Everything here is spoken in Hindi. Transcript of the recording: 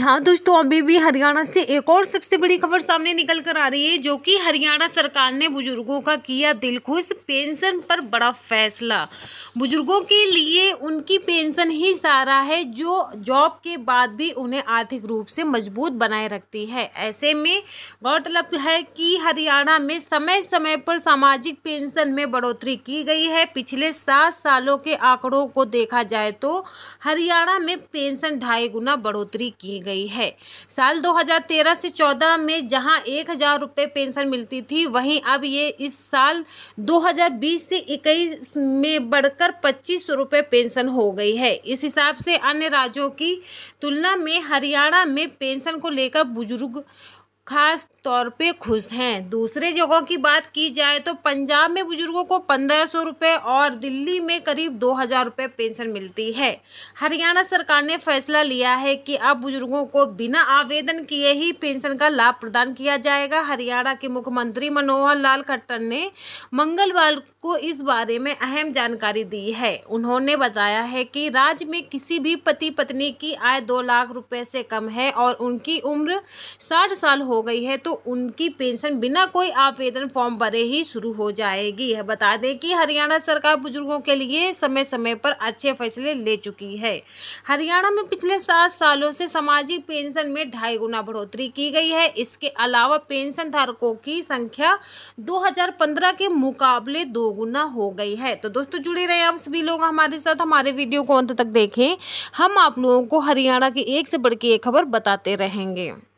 हाँ दोस्तों अभी भी हरियाणा से एक और सबसे बड़ी खबर सामने निकल कर आ रही है जो कि हरियाणा सरकार ने बुजुर्गों का किया दिल खुश पेंशन पर बड़ा फैसला बुजुर्गों के लिए उनकी पेंशन ही सारा है जो जॉब के बाद भी उन्हें आर्थिक रूप से मजबूत बनाए रखती है ऐसे में गौरतलब है कि हरियाणा में समय समय पर सामाजिक पेंशन में बढ़ोतरी की गई है पिछले सात सालों के आंकड़ों को देखा जाए तो हरियाणा में पेंशन ढाई गुना बढ़ोतरी की गई गई है साल 2013 से 14 में जहां एक हज़ार रुपये पेंशन मिलती थी वहीं अब ये इस साल 2020 से 21 में बढ़कर पच्चीस रुपये पेंशन हो गई है इस हिसाब से अन्य राज्यों की तुलना में हरियाणा में पेंशन को लेकर बुजुर्ग खास तौर पे खुश हैं दूसरे जगहों की बात की जाए तो पंजाब में बुजुर्गों को पंद्रह सौ रुपये और दिल्ली में करीब दो हज़ार रुपये पेंशन मिलती है हरियाणा सरकार ने फैसला लिया है कि अब बुजुर्गों को बिना आवेदन किए ही पेंशन का लाभ प्रदान किया जाएगा हरियाणा के मुख्यमंत्री मनोहर लाल खट्टर ने मंगलवार को इस बारे में अहम जानकारी दी है उन्होंने बताया है कि राज्य में किसी भी पति पत्नी की आय दो लाख रुपये से कम है और उनकी उम्र साठ साल हो गई है तो उनकी पेंशन बिना कोई आवेदन फॉर्म भरे ही शुरू हो जाएगी बता दें कि हरियाणा सरकार बुजुर्गों के लिए समय समय पर अच्छे फैसले ले चुकी है हरियाणा में पिछले सात सालों से सामाजिक पेंशन में ढाई गुना बढ़ोतरी की गई है इसके अलावा पेंशन धारकों की संख्या दो के मुकाबले दो गुना हो गई है तो दोस्तों जुड़े रहे आप सभी लोग हमारे साथ हमारे वीडियो को अंत तक देखें हम आप लोगों को हरियाणा की एक से बढ़ एक खबर बताते रहेंगे